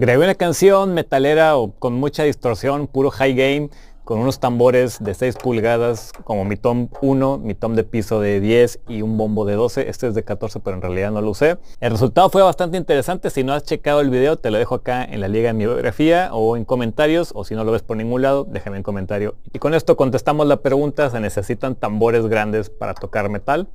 grabé una canción metalera o con mucha distorsión, puro high game, con unos tambores de 6 pulgadas, como mi tom 1, mi tom de piso de 10 y un bombo de 12. Este es de 14, pero en realidad no lo usé. El resultado fue bastante interesante. Si no has checado el video, te lo dejo acá en la liga de mi biografía o en comentarios. O si no lo ves por ningún lado, déjame un comentario. Y con esto contestamos la pregunta, ¿se necesitan tambores grandes para tocar metal?